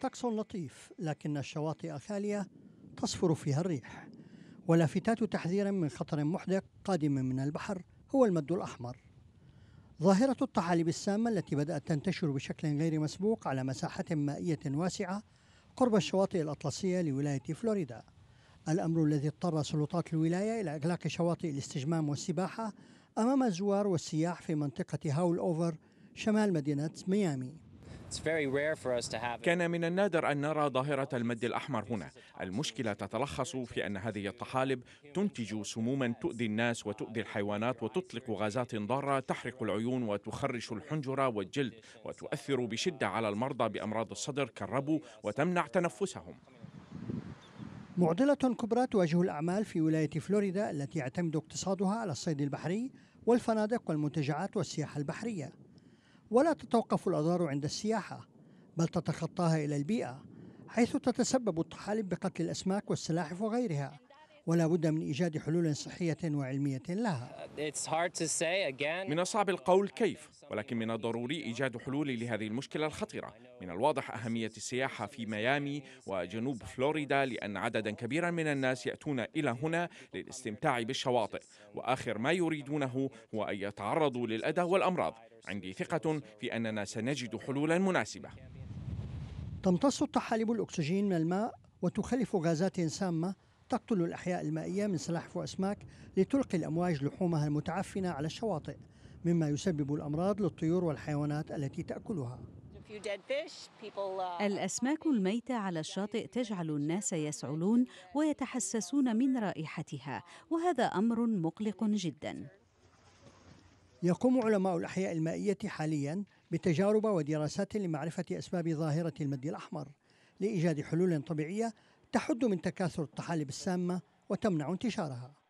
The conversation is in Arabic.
طقس لطيف لكن الشواطئ خالية تصفر فيها الريح ولافتات تحذير من خطر محدق قادم من البحر هو المد الأحمر ظاهرة الطحالب السامة التي بدأت تنتشر بشكل غير مسبوق على مساحة مائية واسعة قرب الشواطئ الأطلسية لولاية فلوريدا الأمر الذي اضطر سلطات الولاية إلى إغلاق شواطئ الاستجمام والسباحة أمام الزوار والسياح في منطقة هاول أوفر شمال مدينة ميامي كان من النادر أن نرى ظاهرة المد الأحمر هنا المشكلة تتلخص في أن هذه الطحالب تنتج سموما تؤذي الناس وتؤذي الحيوانات وتطلق غازات ضارة تحرق العيون وتخرش الحنجرة والجلد وتؤثر بشدة على المرضى بأمراض الصدر كالربو وتمنع تنفسهم معضلة كبرى تواجه الأعمال في ولاية فلوريدا التي يعتمد اقتصادها على الصيد البحري والفنادق والمنتجعات والسياحة البحرية ولا تتوقف الأضرار عند السياحة بل تتخطاها إلى البيئة حيث تتسبب الطحالب بقتل الأسماك والسلاحف وغيرها ولا بد من إيجاد حلول صحية وعلمية لها من الصعب القول كيف ولكن من الضروري إيجاد حلول لهذه المشكلة الخطيرة من الواضح أهمية السياحة في ميامي وجنوب فلوريدا لأن عددا كبيرا من الناس يأتون إلى هنا للاستمتاع بالشواطئ وآخر ما يريدونه هو أن يتعرضوا للأذى والأمراض عندي ثقة في أننا سنجد حلولا مناسبة تمتص الطحالب الأكسجين من الماء وتخلف غازات سامة تقتل الأحياء المائية من سلاحف وأسماك لتلقي الأمواج لحومها المتعفنة على الشواطئ مما يسبب الأمراض للطيور والحيوانات التي تأكلها الأسماك الميتة على الشاطئ تجعل الناس يسعلون ويتحسسون من رائحتها وهذا أمر مقلق جدا يقوم علماء الأحياء المائية حاليا بتجارب ودراسات لمعرفة أسباب ظاهرة المد الأحمر لإيجاد حلول طبيعية تحد من تكاثر الطحالب السامة وتمنع انتشارها